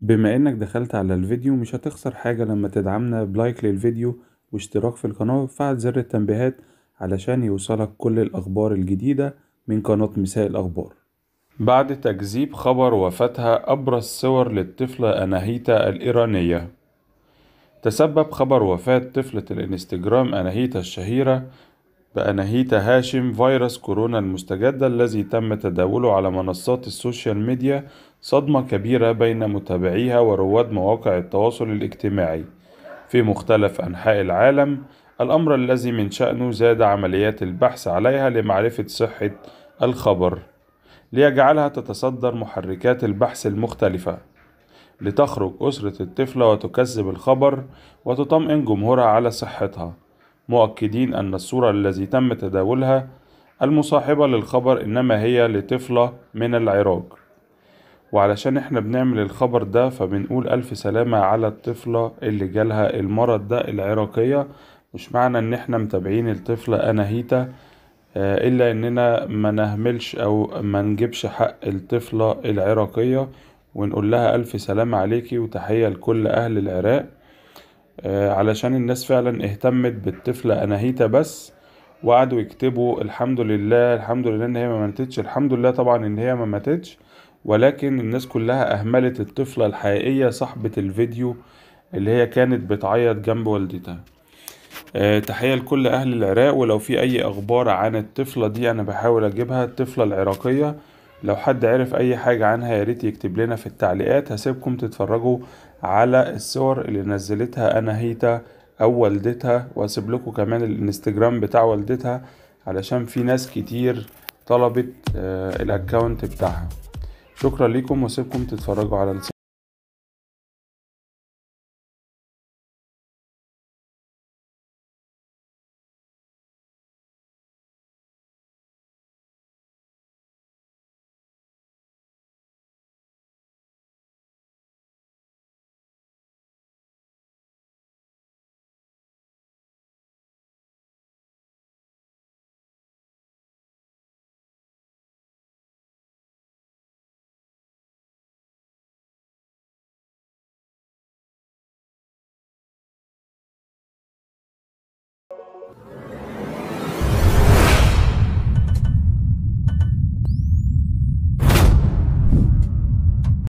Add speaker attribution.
Speaker 1: بما إنك دخلت على الفيديو مش هتخسر حاجة لما تدعمنا بلايك للفيديو واشتراك في القناة وفعل زر التنبيهات علشان يوصلك كل الأخبار الجديدة من قناة مساء الأخبار بعد تكذيب خبر وفاتها أبرز صور للطفلة أناهيتا الإيرانية تسبب خبر وفاة طفلة الإنستجرام أناهيتا الشهيرة بأناهيت هاشم فيروس كورونا المستجد الذي تم تداوله على منصات السوشيال ميديا صدمة كبيرة بين متابعيها ورواد مواقع التواصل الاجتماعي في مختلف أنحاء العالم الأمر الذي من شأنه زاد عمليات البحث عليها لمعرفة صحة الخبر ليجعلها تتصدر محركات البحث المختلفة لتخرج أسرة الطفلة وتكذب الخبر وتطمئن جمهورها على صحتها مؤكدين أن الصورة التي تم تداولها المصاحبة للخبر إنما هي لطفلة من العراق وعلشان احنا بنعمل الخبر ده فبنقول ألف سلامة على الطفلة اللي جالها المرض ده العراقية مش معنى ان احنا متابعين الطفلة أناهيتا آه، إلا إننا ما نهملش أو ما نجيبش حق الطفلة العراقية ونقول لها ألف سلامة عليكي وتحية لكل أهل العراق آه، علشان الناس فعلا اهتمت بالطفلة أناهيتا بس وقعدوا يكتبوا الحمد لله الحمد لله إن هي ما ماتتش الحمد لله طبعا إن هي ما ماتتش ولكن الناس كلها أهملت الطفلة الحقيقية صاحبة الفيديو اللي هي كانت بتعيط جنب والدتها أه تحية لكل أهل العراق ولو في أي أخبار عن الطفلة دي أنا بحاول أجيبها الطفلة العراقية لو حد عرف اي حاجة عنها ياريت يكتب لنا في التعليقات هسيبكم تتفرجوا على الصور اللي نزلتها انا هيتا او والدتها واسيب لكم كمان الانستجرام بتاع والدتها علشان في ناس كتير طلبت آه، الاكاونت بتاعها شكرا لكم واسيبكم تتفرجوا على